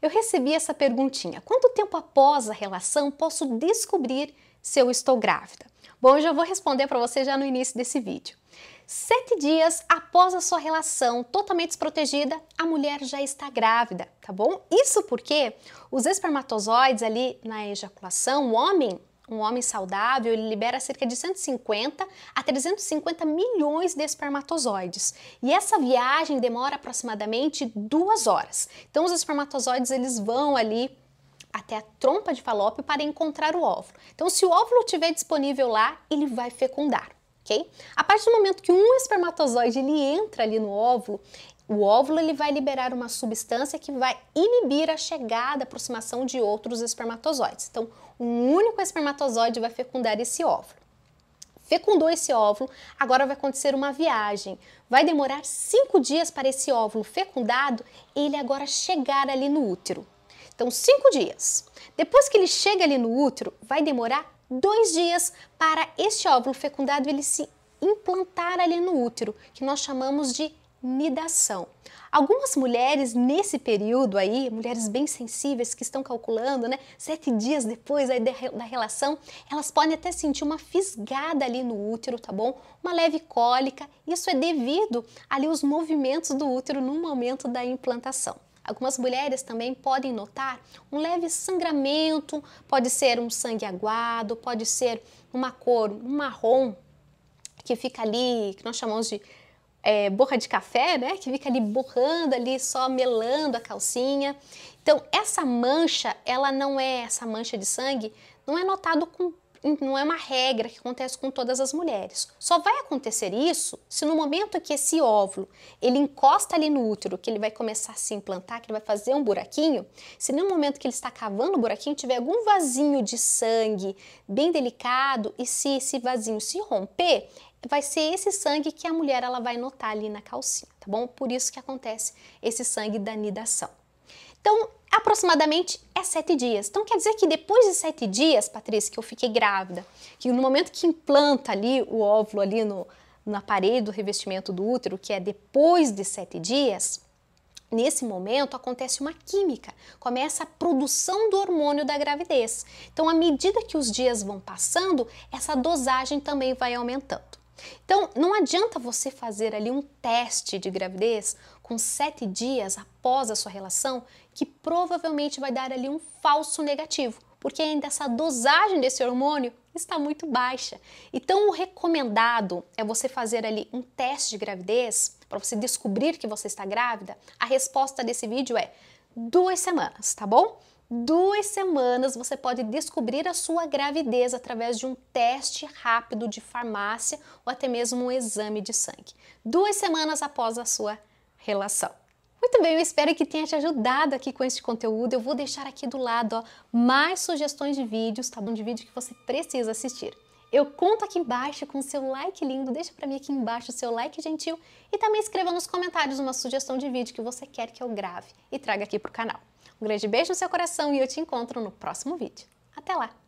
eu recebi essa perguntinha: quanto tempo após a relação posso descobrir se eu estou grávida? Bom, eu já vou responder para você já no início desse vídeo. Sete dias após a sua relação totalmente desprotegida, a mulher já está grávida, tá bom? Isso porque os espermatozoides ali na ejaculação, o homem, um homem saudável ele libera cerca de 150 a 350 milhões de espermatozoides. E essa viagem demora aproximadamente duas horas. Então, os espermatozoides eles vão ali até a trompa de falópio para encontrar o óvulo. Então, se o óvulo estiver disponível lá, ele vai fecundar. Okay? A partir do momento que um espermatozoide ele entra ali no óvulo, o óvulo ele vai liberar uma substância que vai inibir a chegada, a aproximação de outros espermatozoides. Então, um único espermatozoide vai fecundar esse óvulo. Fecundou esse óvulo, agora vai acontecer uma viagem. Vai demorar cinco dias para esse óvulo fecundado ele agora chegar ali no útero. Então, cinco dias. Depois que ele chega ali no útero, vai demorar dois dias para este óvulo fecundado ele se implantar ali no útero, que nós chamamos de nidação. Algumas mulheres nesse período aí, mulheres bem sensíveis que estão calculando, né, sete dias depois aí da relação, elas podem até sentir uma fisgada ali no útero, tá bom? Uma leve cólica. Isso é devido ali aos movimentos do útero no momento da implantação. Algumas mulheres também podem notar um leve sangramento, pode ser um sangue aguado, pode ser uma cor, um marrom que fica ali, que nós chamamos de é, borra de café, né? Que fica ali borrando ali, só melando a calcinha. Então, essa mancha, ela não é, essa mancha de sangue, não é notado com não é uma regra que acontece com todas as mulheres. Só vai acontecer isso se no momento que esse óvulo ele encosta ali no útero, que ele vai começar a se implantar, que ele vai fazer um buraquinho, se no momento que ele está cavando o buraquinho tiver algum vasinho de sangue bem delicado e se esse vasinho se romper, vai ser esse sangue que a mulher ela vai notar ali na calcinha, tá bom? Por isso que acontece esse sangue da nidação. Então, aproximadamente é sete dias. Então quer dizer que depois de sete dias, Patrícia, que eu fiquei grávida, que no momento que implanta ali o óvulo ali no, na parede do revestimento do útero, que é depois de sete dias, Nesse momento acontece uma química, começa a produção do hormônio da gravidez. Então, à medida que os dias vão passando, essa dosagem também vai aumentando. Então, não adianta você fazer ali um teste de gravidez com sete dias após a sua relação que provavelmente vai dar ali um falso negativo, porque ainda essa dosagem desse hormônio está muito baixa. Então, o recomendado é você fazer ali um teste de gravidez para você descobrir que você está grávida. A resposta desse vídeo é duas semanas, tá bom? Duas semanas você pode descobrir a sua gravidez através de um teste rápido de farmácia ou até mesmo um exame de sangue. Duas semanas após a sua relação. Muito bem, eu espero que tenha te ajudado aqui com este conteúdo. Eu vou deixar aqui do lado ó, mais sugestões de vídeos, tá bom? De vídeo que você precisa assistir. Eu conto aqui embaixo com o seu like lindo, deixa para mim aqui embaixo o seu like gentil e também escreva nos comentários uma sugestão de vídeo que você quer que eu grave e traga aqui pro canal. Um grande beijo no seu coração e eu te encontro no próximo vídeo. Até lá!